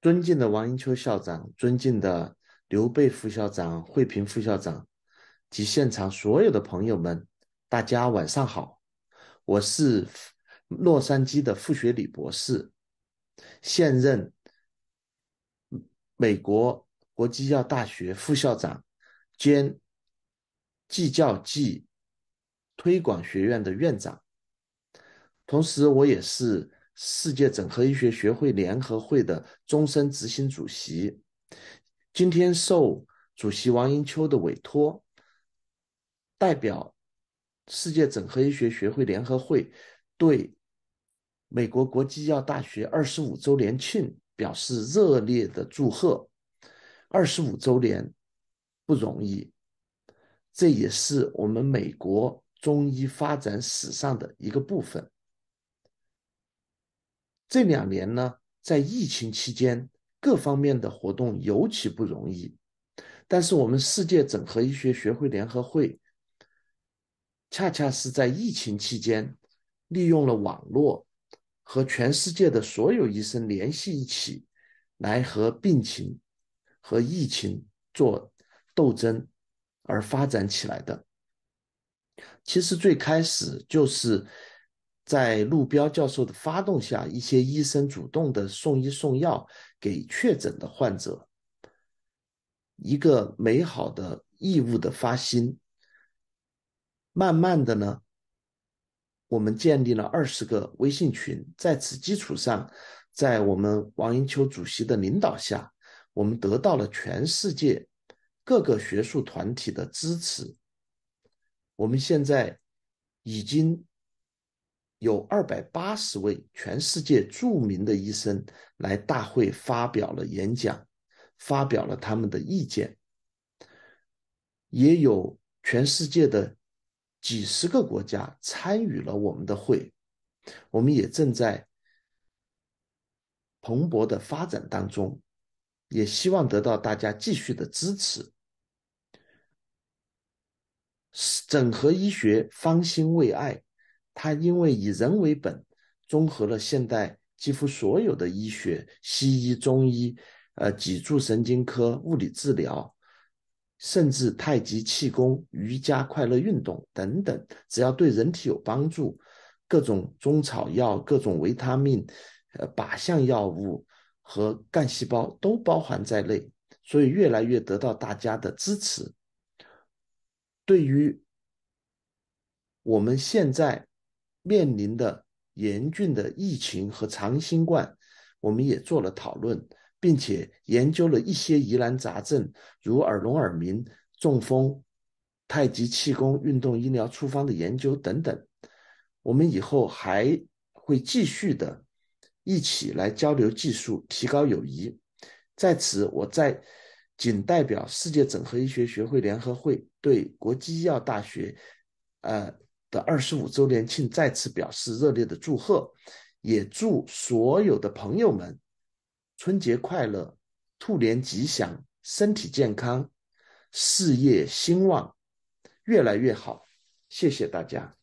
尊敬的王英秋校长、尊敬的刘备副校长、惠平副校长及现场所有的朋友们，大家晚上好！我是洛杉矶的傅学礼博士，现任美国国际药大学副校长兼技教技推广学院的院长，同时我也是。世界整合医学学会联合会的终身执行主席，今天受主席王英秋的委托，代表世界整合医学学会联合会对美国国际医药大学二十五周年庆表示热烈的祝贺。二十五周年不容易，这也是我们美国中医发展史上的一个部分。这两年呢，在疫情期间，各方面的活动尤其不容易。但是，我们世界整合医学学会联合会，恰恰是在疫情期间，利用了网络，和全世界的所有医生联系一起来，和病情、和疫情做斗争，而发展起来的。其实，最开始就是。在陆彪教授的发动下，一些医生主动的送医送药给确诊的患者，一个美好的义务的发心。慢慢的呢，我们建立了二十个微信群，在此基础上，在我们王英秋主席的领导下，我们得到了全世界各个学术团体的支持。我们现在已经。有二百八十位全世界著名的医生来大会发表了演讲，发表了他们的意见，也有全世界的几十个国家参与了我们的会，我们也正在蓬勃的发展当中，也希望得到大家继续的支持。整合医学方兴未艾。它因为以人为本，综合了现代几乎所有的医学，西医、中医，呃，脊柱神经科、物理治疗，甚至太极、气功、瑜伽、快乐运动等等，只要对人体有帮助，各种中草药、各种维他命、呃，靶向药物和干细胞都包含在内，所以越来越得到大家的支持。对于我们现在。面临的严峻的疫情和长新冠，我们也做了讨论，并且研究了一些疑难杂症，如耳聋、耳鸣、中风、太极、气功、运动医疗处方的研究等等。我们以后还会继续的，一起来交流技术，提高友谊。在此，我在仅代表世界整合医学学会联合会对国际医药大学，呃。的二十五周年庆再次表示热烈的祝贺，也祝所有的朋友们春节快乐，兔年吉祥，身体健康，事业兴旺，越来越好。谢谢大家。